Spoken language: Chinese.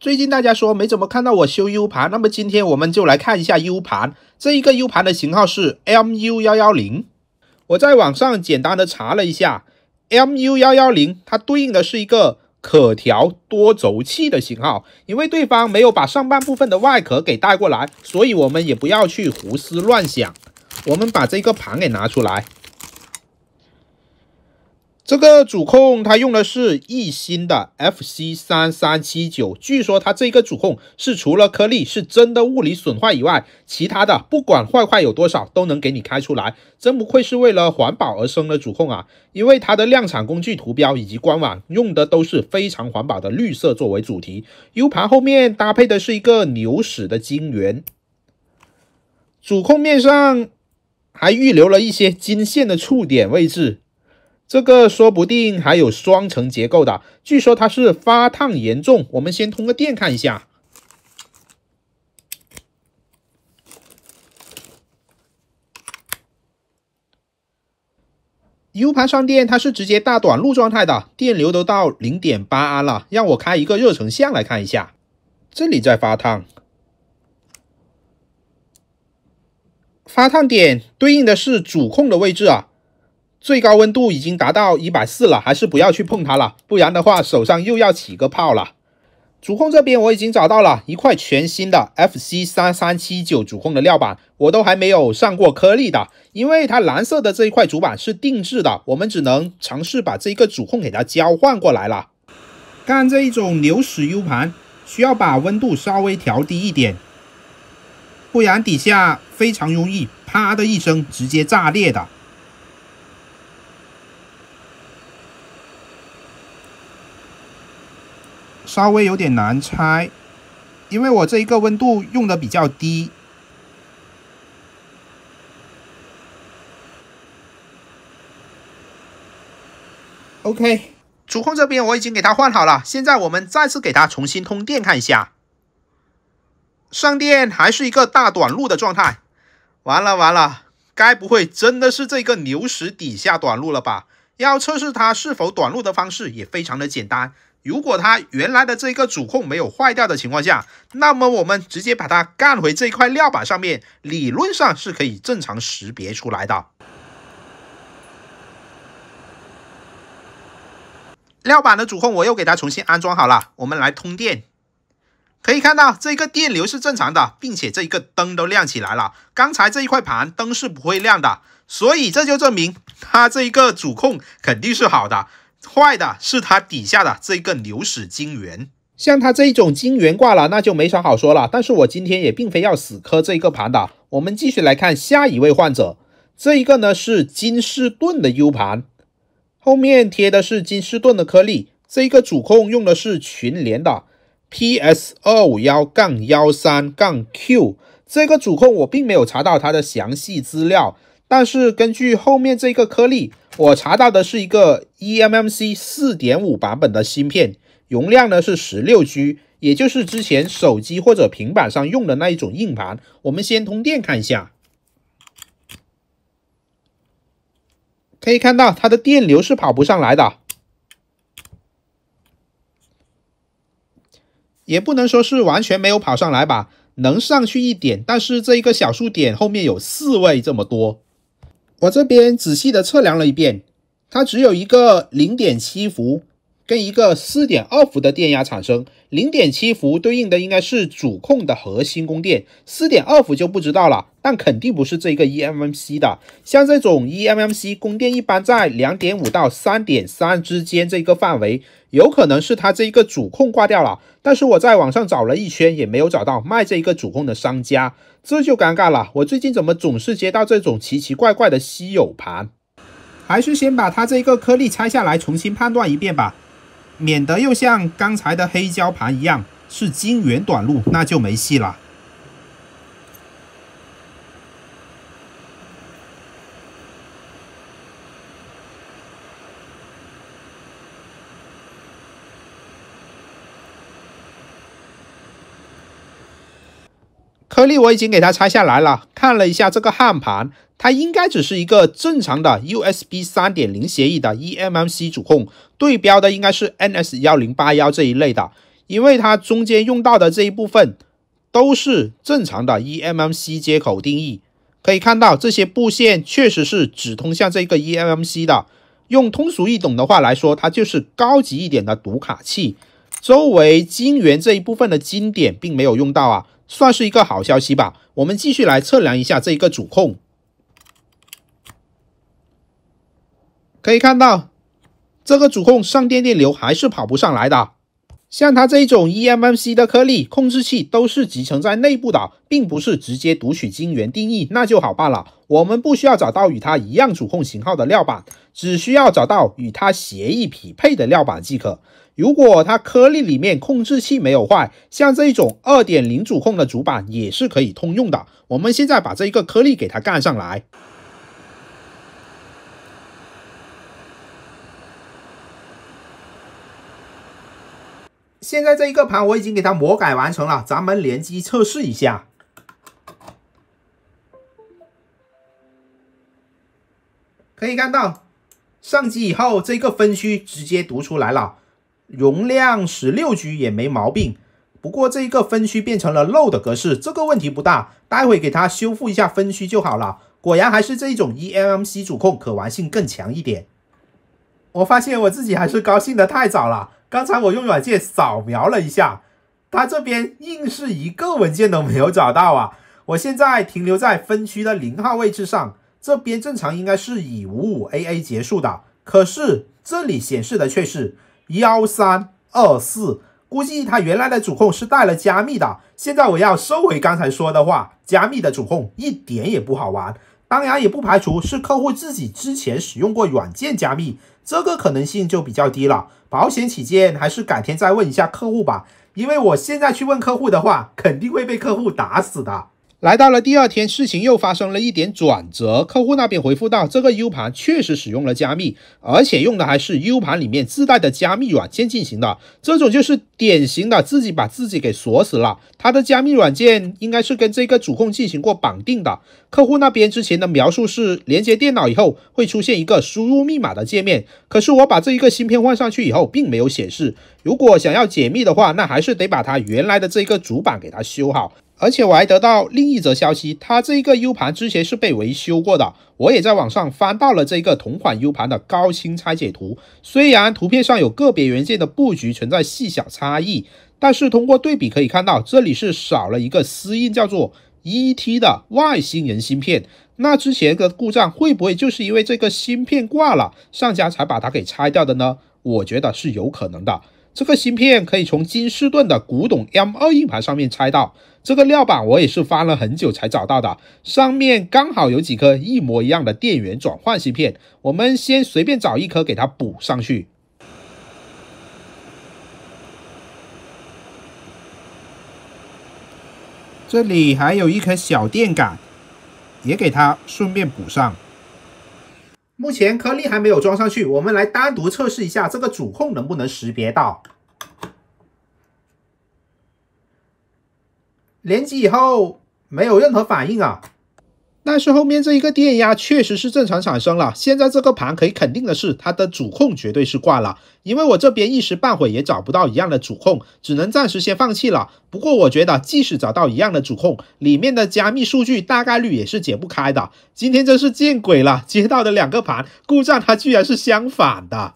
最近大家说没怎么看到我修 U 盘，那么今天我们就来看一下 U 盘。这一个 U 盘的型号是 MU 幺幺零，我在网上简单的查了一下，MU 幺幺零它对应的是一个可调多轴器的型号。因为对方没有把上半部分的外壳给带过来，所以我们也不要去胡思乱想。我们把这个盘给拿出来。这个主控它用的是一芯的 FC 三三七九，据说它这个主控是除了颗粒是真的物理损坏以外，其他的不管坏坏有多少都能给你开出来，真不愧是为了环保而生的主控啊！因为它的量产工具图标以及官网用的都是非常环保的绿色作为主题，U 盘后面搭配的是一个牛屎的晶圆，主控面上还预留了一些金线的触点位置。这个说不定还有双层结构的，据说它是发烫严重。我们先通个电看一下。U 盘上电，它是直接大短路状态的，电流都到零点八安了。让我开一个热成像来看一下，这里在发烫，发烫点对应的是主控的位置啊。最高温度已经达到一百四了，还是不要去碰它了，不然的话手上又要起个泡了。主控这边我已经找到了一块全新的 FC 三三七九主控的料板，我都还没有上过颗粒的，因为它蓝色的这一块主板是定制的，我们只能尝试把这个主控给它交换过来了。看这一种牛屎 U 盘，需要把温度稍微调低一点，不然底下非常容易啪的一声直接炸裂的。稍微有点难拆，因为我这一个温度用的比较低。OK，主控这边我已经给它换好了，现在我们再次给它重新通电看一下。上电还是一个大短路的状态，完了完了，该不会真的是这个牛屎底下短路了吧？要测试它是否短路的方式也非常的简单。如果它原来的这个主控没有坏掉的情况下，那么我们直接把它干回这一块料板上面，理论上是可以正常识别出来的。料板的主控我又给它重新安装好了，我们来通电，可以看到这个电流是正常的，并且这一个灯都亮起来了。刚才这一块盘灯是不会亮的，所以这就证明它这一个主控肯定是好的。坏的是它底下的这一个牛屎金元，像它这一种金元挂了，那就没啥好说了。但是我今天也并非要死磕这一个盘的，我们继续来看下一位患者。这一个呢是金士顿的 U 盘，后面贴的是金士顿的颗粒，这一个主控用的是群联的 PS 二五幺杠幺三杠 Q，这个主控我并没有查到它的详细资料。但是根据后面这个颗粒，我查到的是一个 eMMC 四点五版本的芯片，容量呢是十六 G，也就是之前手机或者平板上用的那一种硬盘。我们先通电看一下，可以看到它的电流是跑不上来的，也不能说是完全没有跑上来吧，能上去一点，但是这一个小数点后面有四位这么多。我这边仔细的测量了一遍，它只有一个零点七伏跟一个四点二伏的电压产生。零点七伏对应的应该是主控的核心供电，四点二伏就不知道了，但肯定不是这个 EMMC 的。像这种 EMMC 供电一般在两点五到三点三之间这个范围，有可能是它这一个主控挂掉了。但是我在网上找了一圈也没有找到卖这一个主控的商家，这就尴尬了。我最近怎么总是接到这种奇奇怪怪的稀有盘？还是先把它这一个颗粒拆下来重新判断一遍吧。免得又像刚才的黑胶盘一样，是晶圆短路，那就没戏了。颗粒我已经给它拆下来了，看了一下这个焊盘，它应该只是一个正常的 USB 三点零协议的 e m m c 主控，对标的应该是 N S 幺零八幺这一类的，因为它中间用到的这一部分都是正常的 e m m c 接口定义。可以看到这些布线确实是只通向这个 e m m c 的。用通俗易懂的话来说，它就是高级一点的读卡器。周围晶圆这一部分的金点并没有用到啊。算是一个好消息吧。我们继续来测量一下这一个主控，可以看到这个主控上电电流还是跑不上来的。像它这种 eMMC 的颗粒控制器都是集成在内部的，并不是直接读取晶圆定义，那就好办了。我们不需要找到与它一样主控型号的料板，只需要找到与它协议匹配的料板即可。如果它颗粒里面控制器没有坏，像这一种二点零主控的主板也是可以通用的。我们现在把这一个颗粒给它干上来。现在这一个盘我已经给它魔改完成了，咱们联机测试一下。可以看到，上机以后这个分区直接读出来了，容量十六 G 也没毛病。不过这一个分区变成了漏 a 的格式，这个问题不大，待会给它修复一下分区就好了。果然还是这一种 EMMC 主控可玩性更强一点。我发现我自己还是高兴的太早了，刚才我用软件扫描了一下，它这边硬是一个文件都没有找到啊！我现在停留在分区的零号位置上。这边正常应该是以五五 A A 结束的，可是这里显示的却是幺三二四，估计他原来的主控是带了加密的。现在我要收回刚才说的话，加密的主控一点也不好玩。当然也不排除是客户自己之前使用过软件加密，这个可能性就比较低了。保险起见，还是改天再问一下客户吧，因为我现在去问客户的话，肯定会被客户打死的。来到了第二天，事情又发生了一点转折。客户那边回复到，这个 U 盘确实使用了加密，而且用的还是 U 盘里面自带的加密软件进行的。这种就是典型的自己把自己给锁死了。它的加密软件应该是跟这个主控进行过绑定的。客户那边之前的描述是连接电脑以后会出现一个输入密码的界面，可是我把这一个芯片换上去以后，并没有显示。如果想要解密的话，那还是得把它原来的这个主板给它修好。而且我还得到另一则消息，它这一个 U 盘之前是被维修过的。我也在网上翻到了这个同款 U 盘的高清拆解图，虽然图片上有个别元件的布局存在细小差异，但是通过对比可以看到，这里是少了一个私印叫做 ET 的外星人芯片。那之前的故障会不会就是因为这个芯片挂了，上家才把它给拆掉的呢？我觉得是有可能的。这个芯片可以从金士顿的古董 M 二硬盘上面拆到，这个料板我也是翻了很久才找到的，上面刚好有几颗一模一样的电源转换芯片，我们先随便找一颗给它补上去。这里还有一颗小电感，也给它顺便补上。目前颗粒还没有装上去，我们来单独测试一下这个主控能不能识别到。连接以后没有任何反应啊。但是后面这一个电压确实是正常产生了。现在这个盘可以肯定的是，它的主控绝对是挂了，因为我这边一时半会也找不到一样的主控，只能暂时先放弃了。不过我觉得，即使找到一样的主控，里面的加密数据大概率也是解不开的。今天真是见鬼了，接到的两个盘故障，它居然是相反的。